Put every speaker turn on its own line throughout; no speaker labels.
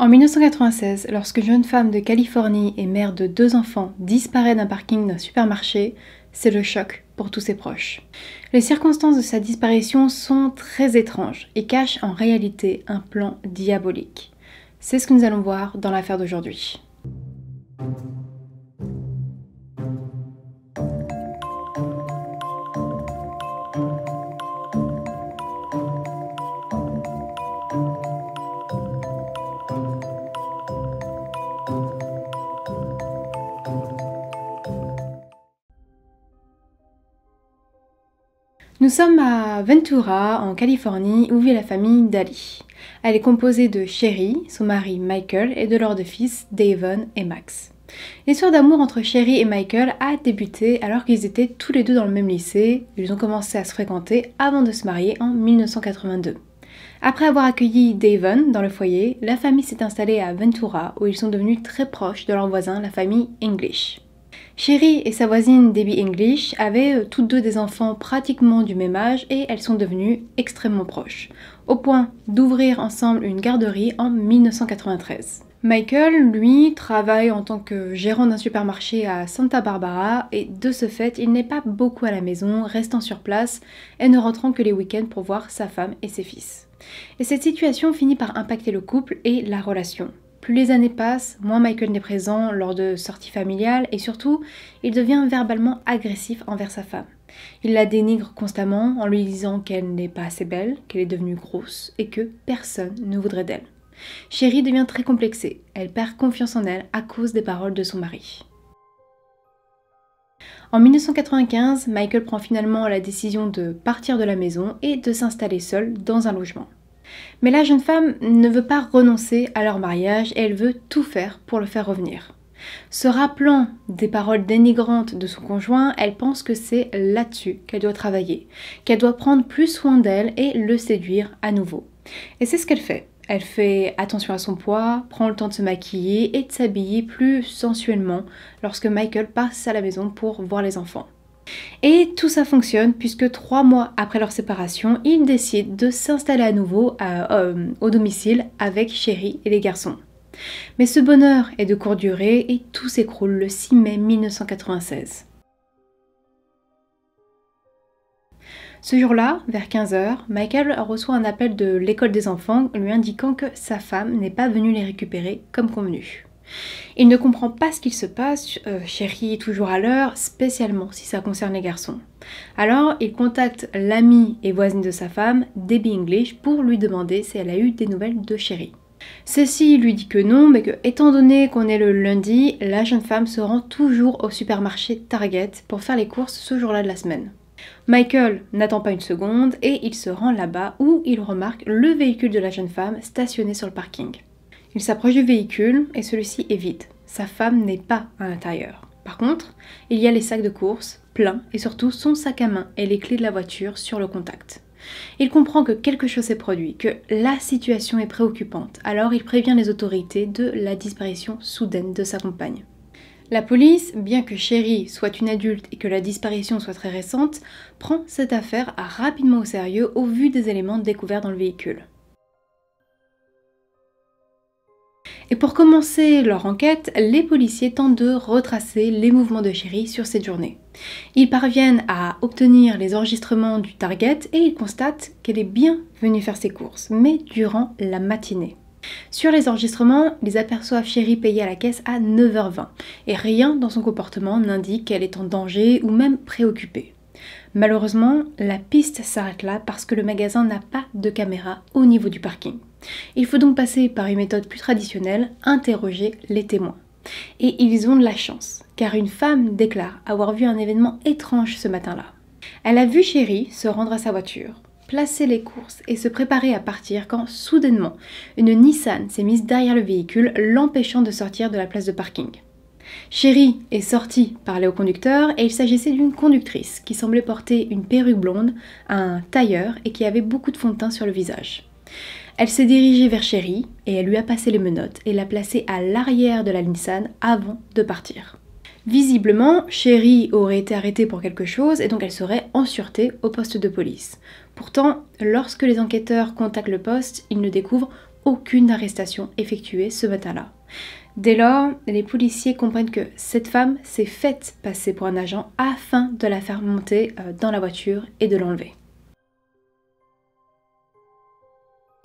En 1996, lorsque jeune femme de Californie et mère de deux enfants disparaît d'un parking d'un supermarché, c'est le choc pour tous ses proches. Les circonstances de sa disparition sont très étranges et cachent en réalité un plan diabolique. C'est ce que nous allons voir dans l'affaire d'aujourd'hui. Nous sommes à Ventura, en Californie, où vit la famille d'Ali. Elle est composée de Sherry, son mari Michael, et de leurs deux fils, Davon et Max. L'histoire d'amour entre Sherry et Michael a débuté alors qu'ils étaient tous les deux dans le même lycée. Ils ont commencé à se fréquenter avant de se marier en 1982. Après avoir accueilli Davon dans le foyer, la famille s'est installée à Ventura où ils sont devenus très proches de leur voisin, la famille English. Sherry et sa voisine Debbie English avaient euh, toutes deux des enfants pratiquement du même âge et elles sont devenues extrêmement proches, au point d'ouvrir ensemble une garderie en 1993. Michael, lui, travaille en tant que gérant d'un supermarché à Santa Barbara et de ce fait, il n'est pas beaucoup à la maison, restant sur place et ne rentrant que les week-ends pour voir sa femme et ses fils. Et cette situation finit par impacter le couple et la relation. Plus les années passent, moins Michael n'est présent lors de sorties familiales et surtout, il devient verbalement agressif envers sa femme. Il la dénigre constamment en lui disant qu'elle n'est pas assez belle, qu'elle est devenue grosse et que personne ne voudrait d'elle. Chérie devient très complexée, elle perd confiance en elle à cause des paroles de son mari. En 1995, Michael prend finalement la décision de partir de la maison et de s'installer seul dans un logement. Mais la jeune femme ne veut pas renoncer à leur mariage et elle veut tout faire pour le faire revenir. Se rappelant des paroles dénigrantes de son conjoint, elle pense que c'est là-dessus qu'elle doit travailler, qu'elle doit prendre plus soin d'elle et le séduire à nouveau. Et c'est ce qu'elle fait. Elle fait attention à son poids, prend le temps de se maquiller et de s'habiller plus sensuellement lorsque Michael passe à la maison pour voir les enfants. Et tout ça fonctionne puisque trois mois après leur séparation, ils décident de s'installer à nouveau euh, euh, au domicile avec Chéri et les garçons. Mais ce bonheur est de courte durée et tout s'écroule le 6 mai 1996. Ce jour-là, vers 15h, Michael reçoit un appel de l'école des enfants lui indiquant que sa femme n'est pas venue les récupérer comme convenu. Il ne comprend pas ce qu'il se passe, euh, chérie est toujours à l'heure, spécialement si ça concerne les garçons. Alors il contacte l'amie et voisine de sa femme, Debbie English, pour lui demander si elle a eu des nouvelles de chérie. Ceci lui dit que non, mais que étant donné qu'on est le lundi, la jeune femme se rend toujours au supermarché Target pour faire les courses ce jour-là de la semaine. Michael n'attend pas une seconde et il se rend là-bas où il remarque le véhicule de la jeune femme stationné sur le parking. Il s'approche du véhicule et celui-ci est vide. Sa femme n'est pas à l'intérieur. Par contre, il y a les sacs de course, pleins, et surtout son sac à main et les clés de la voiture sur le contact. Il comprend que quelque chose s'est produit, que la situation est préoccupante, alors il prévient les autorités de la disparition soudaine de sa compagne. La police, bien que Sherry soit une adulte et que la disparition soit très récente, prend cette affaire rapidement au sérieux au vu des éléments découverts dans le véhicule. Et pour commencer leur enquête, les policiers tentent de retracer les mouvements de chéri sur cette journée. Ils parviennent à obtenir les enregistrements du Target et ils constatent qu'elle est bien venue faire ses courses, mais durant la matinée. Sur les enregistrements, ils aperçoivent Sherry payer à la caisse à 9h20 et rien dans son comportement n'indique qu'elle est en danger ou même préoccupée. Malheureusement, la piste s'arrête là parce que le magasin n'a pas de caméra au niveau du parking. Il faut donc passer par une méthode plus traditionnelle, interroger les témoins. Et ils ont de la chance, car une femme déclare avoir vu un événement étrange ce matin-là. Elle a vu Chéri se rendre à sa voiture, placer les courses et se préparer à partir quand, soudainement, une Nissan s'est mise derrière le véhicule, l'empêchant de sortir de la place de parking. Chéri est sortie parler au conducteur et il s'agissait d'une conductrice qui semblait porter une perruque blonde, un tailleur et qui avait beaucoup de fond de teint sur le visage. Elle s'est dirigée vers Chéri et elle lui a passé les menottes et l'a placée à l'arrière de la Nissan avant de partir. Visiblement, Chéri aurait été arrêtée pour quelque chose et donc elle serait en sûreté au poste de police. Pourtant, lorsque les enquêteurs contactent le poste, ils ne découvrent aucune arrestation effectuée ce matin-là. Dès lors, les policiers comprennent que cette femme s'est faite passer pour un agent afin de la faire monter euh, dans la voiture et de l'enlever.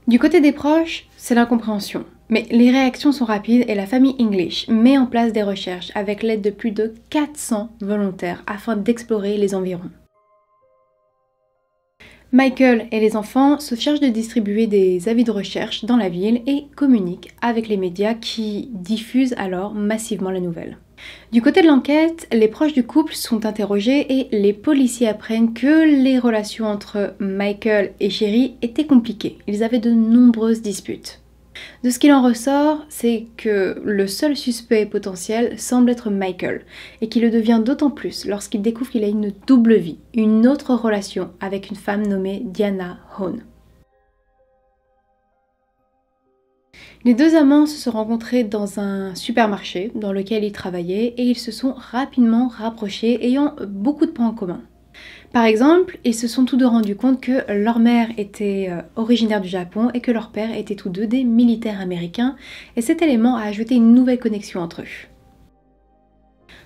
Du côté des proches, c'est l'incompréhension. Mais les réactions sont rapides et la famille English met en place des recherches avec l'aide de plus de 400 volontaires afin d'explorer les environs. Michael et les enfants se chargent de distribuer des avis de recherche dans la ville et communiquent avec les médias qui diffusent alors massivement la nouvelle. Du côté de l'enquête, les proches du couple sont interrogés et les policiers apprennent que les relations entre Michael et Sherry étaient compliquées. Ils avaient de nombreuses disputes. De ce qu'il en ressort, c'est que le seul suspect potentiel semble être Michael, et qu'il le devient d'autant plus lorsqu'il découvre qu'il a une double vie, une autre relation avec une femme nommée Diana Hone. Les deux amants se sont rencontrés dans un supermarché dans lequel ils travaillaient et ils se sont rapidement rapprochés ayant beaucoup de points en commun. Par exemple, ils se sont tous deux rendus compte que leur mère était euh, originaire du Japon et que leur père était tous deux des militaires américains et cet élément a ajouté une nouvelle connexion entre eux.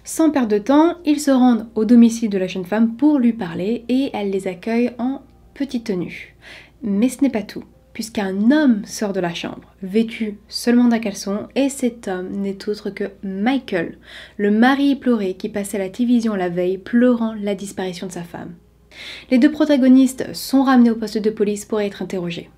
Sans perdre de temps, ils se rendent au domicile de la jeune femme pour lui parler et elle les accueille en petite tenue. Mais ce n'est pas tout puisqu'un homme sort de la chambre, vêtu seulement d'un caleçon, et cet homme n'est autre que Michael, le mari éploré qui passait la télévision la veille pleurant la disparition de sa femme. Les deux protagonistes sont ramenés au poste de police pour être interrogés.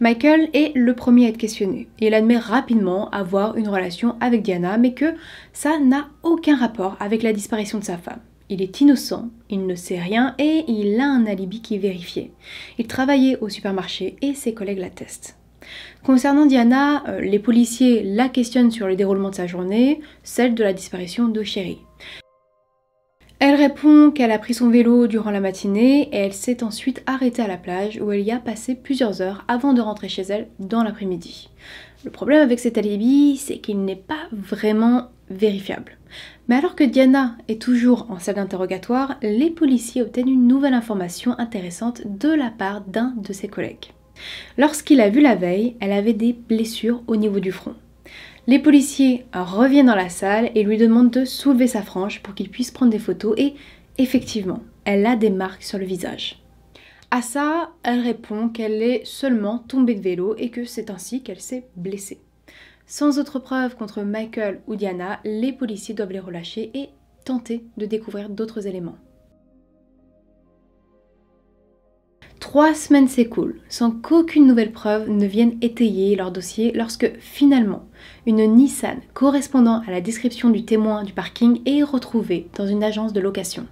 Michael est le premier à être questionné. et Il admet rapidement avoir une relation avec Diana, mais que ça n'a aucun rapport avec la disparition de sa femme. Il est innocent, il ne sait rien et il a un alibi qui est vérifié. Il travaillait au supermarché et ses collègues l'attestent. Concernant Diana, euh, les policiers la questionnent sur le déroulement de sa journée, celle de la disparition de Chéri. Elle répond qu'elle a pris son vélo durant la matinée et elle s'est ensuite arrêtée à la plage où elle y a passé plusieurs heures avant de rentrer chez elle dans l'après-midi. Le problème avec cet alibi, c'est qu'il n'est pas vraiment vérifiable. Mais alors que Diana est toujours en salle d'interrogatoire, les policiers obtiennent une nouvelle information intéressante de la part d'un de ses collègues. Lorsqu'il a vu la veille, elle avait des blessures au niveau du front. Les policiers reviennent dans la salle et lui demandent de soulever sa frange pour qu'il puisse prendre des photos et effectivement, elle a des marques sur le visage. À ça, elle répond qu'elle est seulement tombée de vélo et que c'est ainsi qu'elle s'est blessée. Sans autre preuve contre Michael ou Diana, les policiers doivent les relâcher et tenter de découvrir d'autres éléments. Trois semaines s'écoulent sans qu'aucune nouvelle preuve ne vienne étayer leur dossier lorsque finalement une Nissan correspondant à la description du témoin du parking est retrouvée dans une agence de location.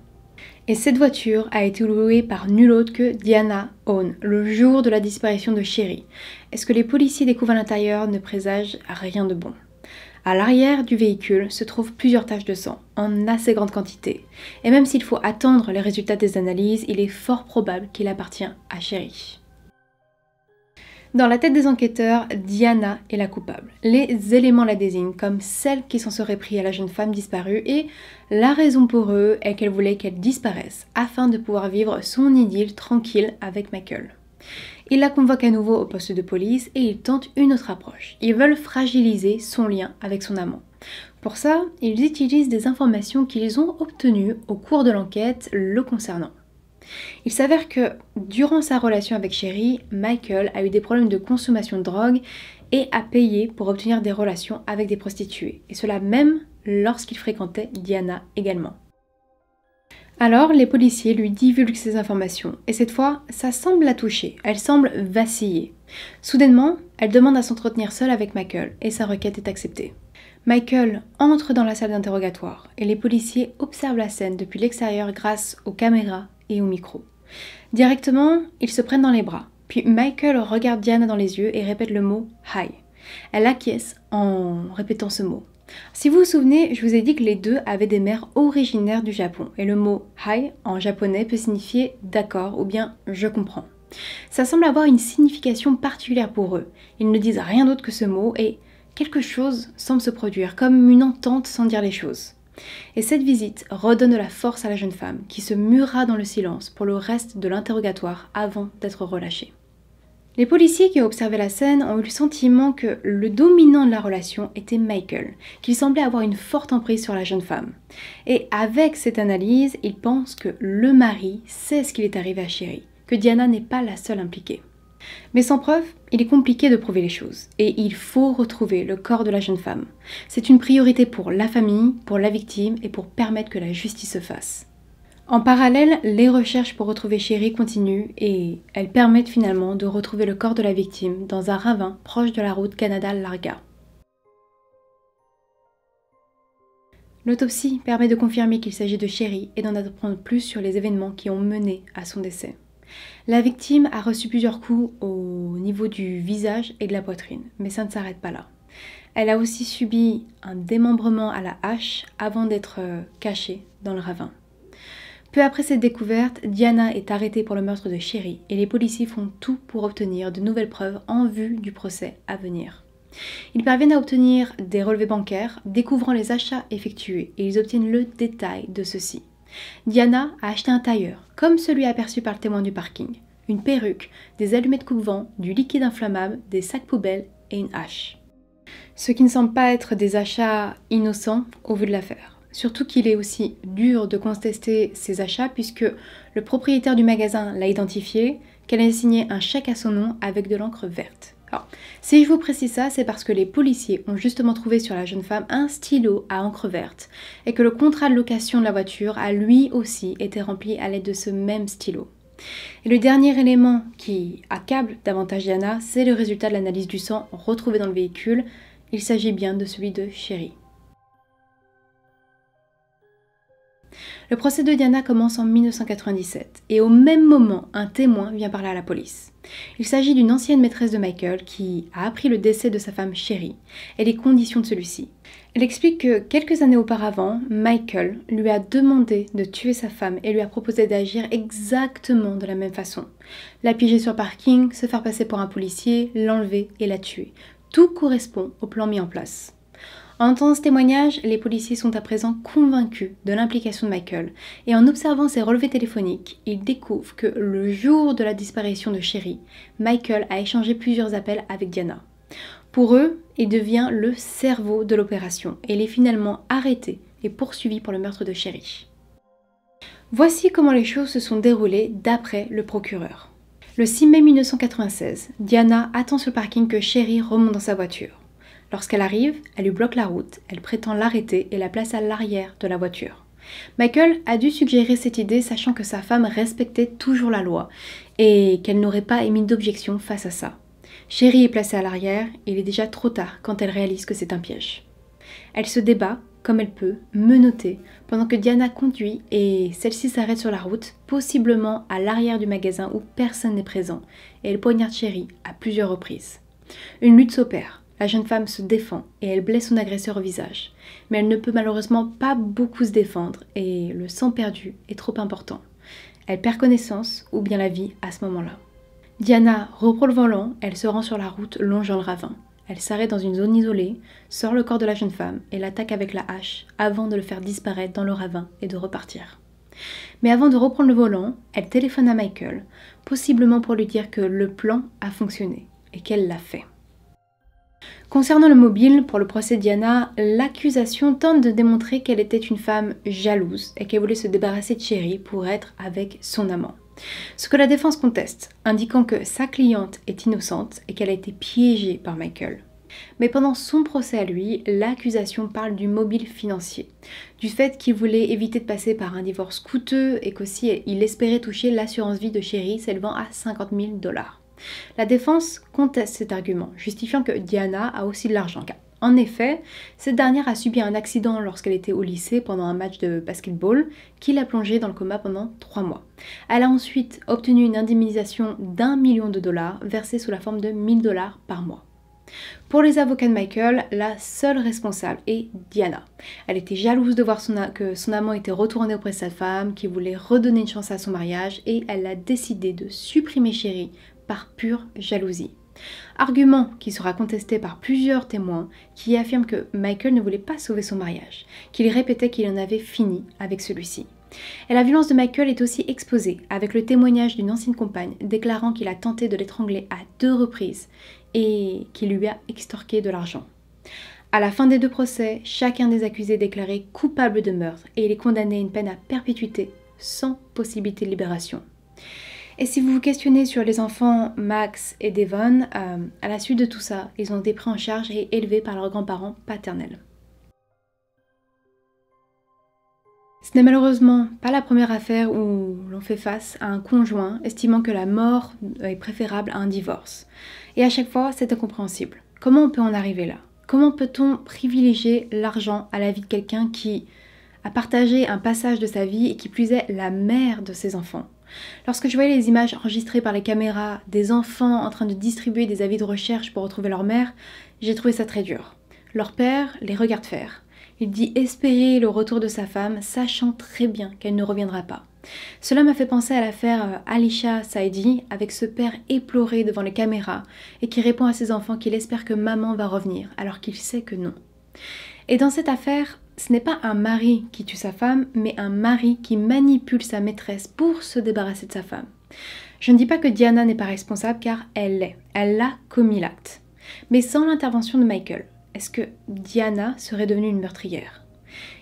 Et cette voiture a été louée par nul autre que Diana Owen, le jour de la disparition de Sherry. Est-ce que les policiers découvrent à l'intérieur ne présagent rien de bon À l'arrière du véhicule se trouvent plusieurs taches de sang, en assez grande quantité. Et même s'il faut attendre les résultats des analyses, il est fort probable qu'il appartient à Sherry. Dans la tête des enquêteurs, Diana est la coupable. Les éléments la désignent comme celle qui s'en serait pris à la jeune femme disparue et la raison pour eux est qu'elle voulait qu'elle disparaisse afin de pouvoir vivre son idylle tranquille avec Michael. Ils la convoquent à nouveau au poste de police et ils tentent une autre approche. Ils veulent fragiliser son lien avec son amant. Pour ça, ils utilisent des informations qu'ils ont obtenues au cours de l'enquête le concernant. Il s'avère que durant sa relation avec Sherry, Michael a eu des problèmes de consommation de drogue et a payé pour obtenir des relations avec des prostituées, et cela même lorsqu'il fréquentait Diana également. Alors, les policiers lui divulguent ces informations, et cette fois, ça semble la toucher, elle semble vaciller. Soudainement, elle demande à s'entretenir seule avec Michael, et sa requête est acceptée. Michael entre dans la salle d'interrogatoire, et les policiers observent la scène depuis l'extérieur grâce aux caméras et au micro. Directement, ils se prennent dans les bras, puis Michael regarde Diana dans les yeux et répète le mot hi. Elle acquiesce en répétant ce mot. Si vous vous souvenez, je vous ai dit que les deux avaient des mères originaires du Japon, et le mot hi en japonais peut signifier d'accord ou bien je comprends. Ça semble avoir une signification particulière pour eux. Ils ne disent rien d'autre que ce mot et quelque chose semble se produire, comme une entente sans dire les choses. Et cette visite redonne de la force à la jeune femme qui se mura dans le silence pour le reste de l'interrogatoire avant d'être relâchée. Les policiers qui ont observé la scène ont eu le sentiment que le dominant de la relation était Michael, qu'il semblait avoir une forte emprise sur la jeune femme. Et avec cette analyse, ils pensent que le mari sait ce qu'il est arrivé à Chérie, que Diana n'est pas la seule impliquée. Mais sans preuve, il est compliqué de prouver les choses, et il faut retrouver le corps de la jeune femme. C'est une priorité pour la famille, pour la victime et pour permettre que la justice se fasse. En parallèle, les recherches pour retrouver Chéri continuent et elles permettent finalement de retrouver le corps de la victime dans un ravin proche de la route Canada-Larga. L'autopsie permet de confirmer qu'il s'agit de Chéri et d'en apprendre plus sur les événements qui ont mené à son décès. La victime a reçu plusieurs coups au niveau du visage et de la poitrine, mais ça ne s'arrête pas là. Elle a aussi subi un démembrement à la hache avant d'être euh, cachée dans le ravin. Peu après cette découverte, Diana est arrêtée pour le meurtre de Sherry et les policiers font tout pour obtenir de nouvelles preuves en vue du procès à venir. Ils parviennent à obtenir des relevés bancaires découvrant les achats effectués et ils obtiennent le détail de ceux-ci. Diana a acheté un tailleur, comme celui aperçu par le témoin du parking, une perruque, des allumettes coupe-vent, du liquide inflammable, des sacs poubelles et une hache. Ce qui ne semble pas être des achats innocents au vu de l'affaire. Surtout qu'il est aussi dur de contester ces achats puisque le propriétaire du magasin l'a identifié, qu'elle a signé un chèque à son nom avec de l'encre verte. Alors, si je vous précise ça, c'est parce que les policiers ont justement trouvé sur la jeune femme un stylo à encre verte et que le contrat de location de la voiture a lui aussi été rempli à l'aide de ce même stylo. Et le dernier élément qui accable davantage Diana, c'est le résultat de l'analyse du sang retrouvé dans le véhicule. Il s'agit bien de celui de Chérie. Le procès de Diana commence en 1997 et au même moment, un témoin vient parler à la police. Il s'agit d'une ancienne maîtresse de Michael qui a appris le décès de sa femme chérie et les conditions de celui-ci. Elle explique que quelques années auparavant, Michael lui a demandé de tuer sa femme et lui a proposé d'agir exactement de la même façon. La piéger sur parking, se faire passer pour un policier, l'enlever et la tuer. Tout correspond au plan mis en place. En entendant ce témoignage, les policiers sont à présent convaincus de l'implication de Michael et en observant ses relevés téléphoniques, ils découvrent que le jour de la disparition de Sherry, Michael a échangé plusieurs appels avec Diana. Pour eux, il devient le cerveau de l'opération et il est finalement arrêté et poursuivi pour le meurtre de Sherry. Voici comment les choses se sont déroulées d'après le procureur. Le 6 mai 1996, Diana attend sur le parking que Sherry remonte dans sa voiture. Lorsqu'elle arrive, elle lui bloque la route, elle prétend l'arrêter et la place à l'arrière de la voiture. Michael a dû suggérer cette idée sachant que sa femme respectait toujours la loi et qu'elle n'aurait pas émis d'objection face à ça. Sherry est placée à l'arrière, il est déjà trop tard quand elle réalise que c'est un piège. Elle se débat, comme elle peut, menottée, pendant que Diana conduit et celle-ci s'arrête sur la route, possiblement à l'arrière du magasin où personne n'est présent, et elle poignarde Sherry à plusieurs reprises. Une lutte s'opère, la jeune femme se défend et elle blesse son agresseur au visage. Mais elle ne peut malheureusement pas beaucoup se défendre et le sang perdu est trop important. Elle perd connaissance ou bien la vie à ce moment-là. Diana reprend le volant, elle se rend sur la route longeant le ravin. Elle s'arrête dans une zone isolée, sort le corps de la jeune femme et l'attaque avec la hache avant de le faire disparaître dans le ravin et de repartir. Mais avant de reprendre le volant, elle téléphone à Michael, possiblement pour lui dire que le plan a fonctionné et qu'elle l'a fait. Concernant le mobile, pour le procès Diana, l'accusation tente de démontrer qu'elle était une femme jalouse et qu'elle voulait se débarrasser de Chéri pour être avec son amant. Ce que la défense conteste, indiquant que sa cliente est innocente et qu'elle a été piégée par Michael. Mais pendant son procès à lui, l'accusation parle du mobile financier, du fait qu'il voulait éviter de passer par un divorce coûteux et qu'aussi il espérait toucher l'assurance vie de Chéri s'élevant à 50 000 dollars. La défense conteste cet argument, justifiant que Diana a aussi de l'argent, en effet, cette dernière a subi un accident lorsqu'elle était au lycée pendant un match de basketball qui l'a plongée dans le coma pendant trois mois. Elle a ensuite obtenu une indemnisation d'un million de dollars versée sous la forme de 1000 dollars par mois. Pour les avocats de Michael, la seule responsable est Diana. Elle était jalouse de voir son que son amant était retourné auprès de sa femme, qui voulait redonner une chance à son mariage, et elle a décidé de supprimer Chérie par pure jalousie. Argument qui sera contesté par plusieurs témoins qui affirment que Michael ne voulait pas sauver son mariage, qu'il répétait qu'il en avait fini avec celui-ci. Et la violence de Michael est aussi exposée avec le témoignage d'une ancienne compagne déclarant qu'il a tenté de l'étrangler à deux reprises et qu'il lui a extorqué de l'argent. À la fin des deux procès, chacun des accusés est déclaré coupable de meurtre et il est condamné à une peine à perpétuité sans possibilité de libération. Et si vous vous questionnez sur les enfants Max et Devon, euh, à la suite de tout ça, ils ont été pris en charge et élevés par leurs grands-parents paternels. Ce n'est malheureusement pas la première affaire où l'on fait face à un conjoint estimant que la mort est préférable à un divorce. Et à chaque fois, c'est incompréhensible. Comment on peut en arriver là Comment peut-on privilégier l'argent à la vie de quelqu'un qui a partagé un passage de sa vie et qui plus est la mère de ses enfants Lorsque je voyais les images enregistrées par les caméras des enfants en train de distribuer des avis de recherche pour retrouver leur mère, j'ai trouvé ça très dur. Leur père les regarde faire. Il dit espérer le retour de sa femme, sachant très bien qu'elle ne reviendra pas. Cela m'a fait penser à l'affaire euh, Alisha Saidi, avec ce père éploré devant les caméras et qui répond à ses enfants qu'il espère que maman va revenir, alors qu'il sait que non. Et dans cette affaire, ce n'est pas un mari qui tue sa femme, mais un mari qui manipule sa maîtresse pour se débarrasser de sa femme. Je ne dis pas que Diana n'est pas responsable car elle l'est. Elle l'a commis l'acte. Mais sans l'intervention de Michael, est-ce que Diana serait devenue une meurtrière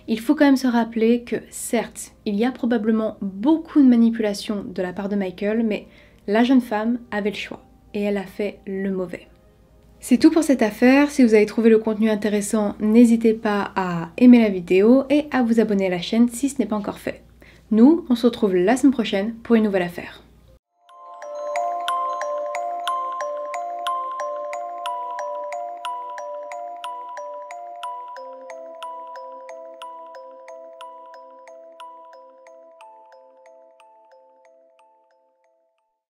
Il faut quand même se rappeler que certes, il y a probablement beaucoup de manipulation de la part de Michael, mais la jeune femme avait le choix et elle a fait le mauvais. C'est tout pour cette affaire. Si vous avez trouvé le contenu intéressant, n'hésitez pas à aimer la vidéo et à vous abonner à la chaîne si ce n'est pas encore fait. Nous, on se retrouve la semaine prochaine pour une nouvelle affaire.